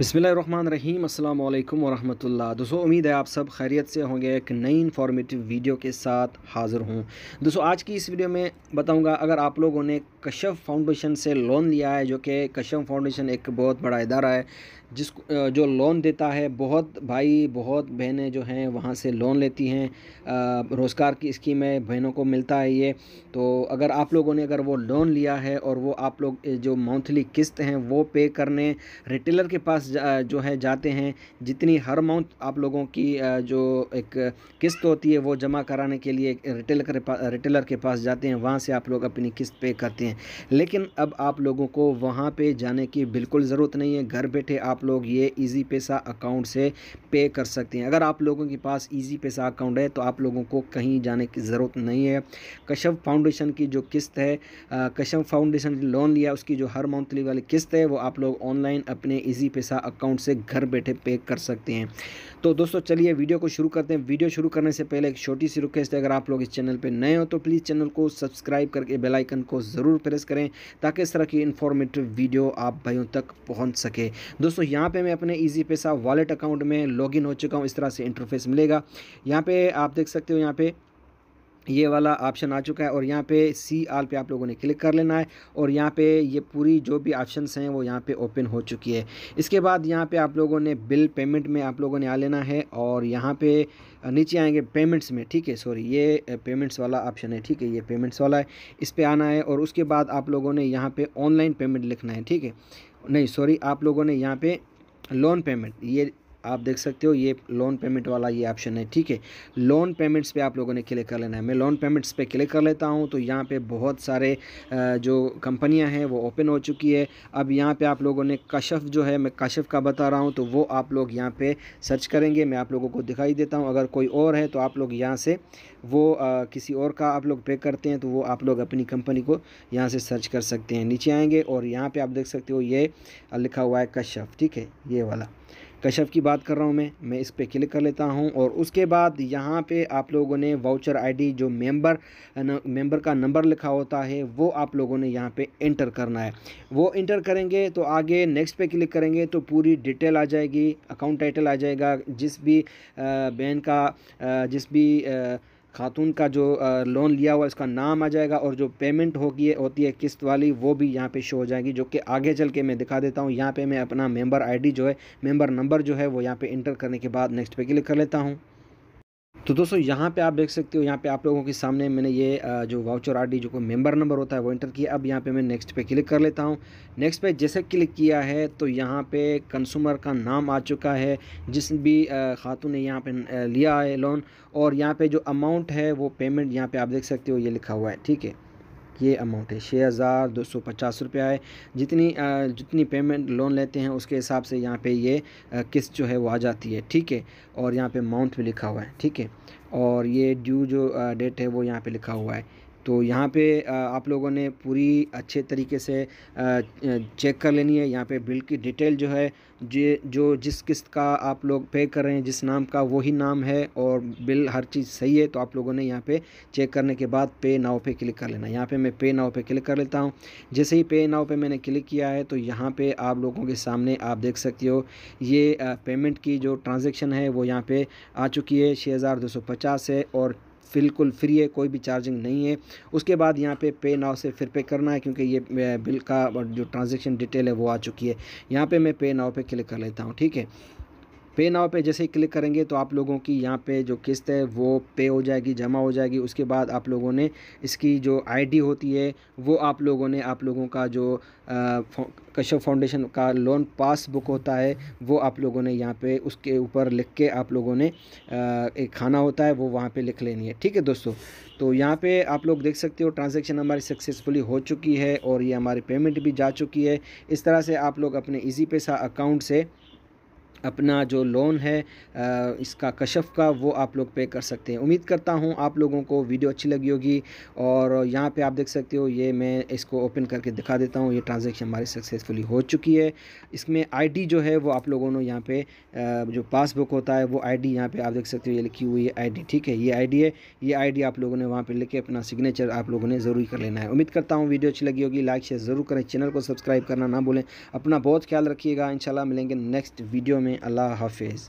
अस्सलाम अल्लाम वरहमतुल्लाह दोस्तों उम्मीद है आप सब खैरियत से होंगे एक नई इन्फॉर्मेटिव वीडियो के साथ हाज़िर हूँ दोस्तों आज की इस वीडियो में बताऊँगा अगर आप लोगों ने कश्यप फाउंडेशन से लोन लिया है जो कि कश्यप फाउंडेशन एक बहुत बड़ा इदारा है जिस जो लोन देता है बहुत भाई बहुत बहनें जो हैं वहाँ से लोन लेती हैं रोज़गार की स्कीमें बहनों को मिलता है ये तो अगर आप लोगों ने अगर वो लोन लिया है और वो आप लोग जो मंथली किस्त हैं वो पे करने रिटेलर के पास जो है जाते हैं जितनी हर मंथ आप लोगों की जो एक किस्त होती है वो जमा कराने के लिए रिटेलर के पास रिटेलर के पास जाते हैं वहाँ से आप लोग अपनी किस्त पे करते हैं लेकिन अब आप लोगों को वहाँ पर जाने की बिल्कुल ज़रूरत नहीं है घर बैठे आप आप लोग ये ईजी पैसा अकाउंट से पे कर सकते हैं अगर आप लोगों के पास ईजी पैसा अकाउंट है तो आप लोगों को कहीं जाने की ज़रूरत नहीं है कश्यप फाउंडेशन की जो किस्त है कश्यप फाउंडेशन ने लोन लिया उसकी जो हर मंथली वाली किस्त है वो आप लोग ऑनलाइन अपने ईजी पैसा अकाउंट से घर बैठे पे कर सकते हैं तो दोस्तों चलिए वीडियो को शुरू करते हैं वीडियो शुरू करने से पहले एक छोटी सी रिक्वेस्ट है अगर आप लोग इस चैनल पर नए हो तो प्लीज़ चैनल को सब्सक्राइब करके बेलाइकन को ज़रूर प्रेस करें ताकि इस तरह की इन्फॉर्मेटिव वीडियो आप भाइयों तक पहुँच सके दोस्तों यहाँ पर मैं अपने ईजी पैसा वॉलेट अकाउंट में इन हो चुका हूँ इस तरह से इंटरफेस मिलेगा यहाँ पर आप देख सकते हो यहाँ पर ये वाला ऑप्शन आ चुका है और यहाँ पे सी आल पे आप लोगों ने क्लिक कर लेना है और यहाँ पे ये पूरी जो भी ऑप्शन हैं वो यहाँ पे ओपन हो चुकी है इसके बाद यहाँ पे आप लोगों ने बिल पेमेंट में आप लोगों ने आ लेना है और यहाँ पे नीचे आएंगे पेमेंट्स में ठीक है सॉरी ये पेमेंट्स वाला ऑप्शन है ठीक है ये पेमेंट्स वाला है इस पर आना है और उसके बाद आप लोगों ने यहाँ पर ऑनलाइन पेमेंट लिखना है ठीक है नहीं सॉरी आप लोगों ने यहाँ पर लोन पेमेंट ये आप देख सकते हो ये लोन पेमेंट वाला ये ऑप्शन है ठीक है लोन पेमेंट्स पे आप लोगों ने क्लिक कर लेना है मैं लोन पेमेंट्स पे क्लिक कर लेता हूँ तो यहाँ पे बहुत सारे जो कंपनियाँ हैं वो ओपन हो चुकी है अब यहाँ पे आप लोगों ने कशफ जो है मैं कशफ का बता रहा हूँ तो वो आप लोग यहाँ पे सर्च करेंगे मैं आप लोगों को दिखाई देता हूँ अगर कोई और है तो आप लोग यहाँ से वो आ, किसी और का आप लोग पे करते हैं तो वो आप लोग अपनी कंपनी को यहाँ से सर्च कर सकते हैं नीचे आएँगे और यहाँ पर आप देख सकते हो ये लिखा हुआ है कशफ ठीक है ये वाला कशफ की बात कर रहा हूँ मैं मैं इस पर क्लिक कर लेता हूँ और उसके बाद यहाँ पे आप लोगों ने वाउचर आईडी जो मेंबर न, मेंबर का नंबर लिखा होता है वो आप लोगों ने यहाँ पे इंटर करना है वो इंटर करेंगे तो आगे नेक्स्ट पे क्लिक करेंगे तो पूरी डिटेल आ जाएगी अकाउंट टाइटल आ जाएगा जिस भी बैंक का जिस भी आ, खातून का जो लोन लिया हुआ इसका नाम आ जाएगा और जो पेमेंट होगी होती है किस्त वाली वो भी यहाँ पे शो हो जाएगी जो कि आगे चल के मैं दिखा देता हूँ यहाँ पे मैं अपना मेंबर आईडी जो है मेंबर नंबर जो है वो यहाँ पे इंटर करने के बाद नेक्स्ट पे क्लिक कर लेता हूँ तो दोस्तों यहाँ पे आप देख सकते हो यहाँ पे आप लोगों के सामने मैंने ये जो वाउचर आरडी जो को मेंबर नंबर होता है वो इंटर किया अब यहाँ पे मैं नेक्स्ट पे क्लिक कर लेता हूँ नेक्स्ट पे जैसे क्लिक किया है तो यहाँ पे कंज्यूमर का नाम आ चुका है जिस भी खातून ने यहाँ पे लिया है लोन और यहाँ पर जो अमाउंट है वो पेमेंट यहाँ पर आप देख सकते हो ये लिखा हुआ है ठीक है ये अमाउंट है छः हज़ार दो सौ पचास रुपया है जितनी जितनी पेमेंट लोन लेते हैं उसके हिसाब से यहाँ पे ये किस्त जो है वो आ जाती है ठीक है और यहाँ पे अमाउंट भी लिखा हुआ है ठीक है और ये ड्यू जो डेट है वो यहाँ पे लिखा हुआ है तो यहाँ पे आप लोगों ने पूरी अच्छे तरीके से चेक कर लेनी है यहाँ पे बिल की डिटेल जो है जे जो जिस किस्त का आप लोग पे कर रहे हैं जिस नाम का वही नाम है और बिल हर चीज़ सही है तो आप लोगों ने यहाँ पे चेक करने के बाद पे नाव पे क्लिक कर लेना यहाँ पे मैं पे नाव पे क्लिक कर लेता हूँ जैसे ही पे नाव पे मैंने क्लिक किया है तो यहाँ पे आप लोगों के सामने आप देख सकते हो ये पेमेंट की जो ट्रांजेक्शन है वो यहाँ पर आ चुकी है छः है और बिल्कुल फ्री है कोई भी चार्जिंग नहीं है उसके बाद यहाँ पे पे नाव से फिर पे करना है क्योंकि ये बिल का जो ट्रांजेक्शन डिटेल है वो आ चुकी है यहाँ पर मैं पे नाव पे क्लिक कर लेता हूँ ठीक है पे नाव पे जैसे ही क्लिक करेंगे तो आप लोगों की यहाँ पे जो किस्त है वो पे हो जाएगी जमा हो जाएगी उसके बाद आप लोगों ने इसकी जो आईडी होती है वो आप लोगों ने आप लोगों का जो कश्यप फाउंडेशन का लोन पासबुक होता है वो आप लोगों ने यहाँ पे उसके ऊपर लिख के आप लोगों ने एक खाना होता है वो वहाँ पर लिख लेनी है ठीक है दोस्तों तो यहाँ पे आप लोग देख सकते हो ट्रांजैक्शन हमारी सक्सेसफुली हो चुकी है और ये हमारी पेमेंट भी जा चुकी है इस तरह से आप लोग अपने ईजी पैसा अकाउंट से अपना जो लोन है इसका कशफ का वो आप लोग पे कर सकते हैं उम्मीद करता हूँ आप लोगों को वीडियो अच्छी लगी होगी और यहाँ पे आप देख सकते हो ये मैं इसको ओपन करके दिखा देता हूँ ये ट्रांजैक्शन हमारी सक्सेसफुली हो चुकी है इसमें आईडी जो है वो आप लोगों ने यहाँ पे जो पासबुक होता है वो आई डी यहाँ पर आप देख सकते हो ये लिखी हुई है आई ठीक है ये आई है ये आई आप लोगों ने वहाँ पर लिख के अपना सिग्नेचर आप लोगों ने ज़रूर कर लेना है उम्मीद करता हूँ वीडियो अच्छी लगी होगी लाइक शेयर ज़रूर करें चैनल को सब्सक्राइब करना ना भूलें अपना बहुत ख्याल रखिएगा इन मिलेंगे नेक्स्ट वीडियो में में अल्लाह हाफिज़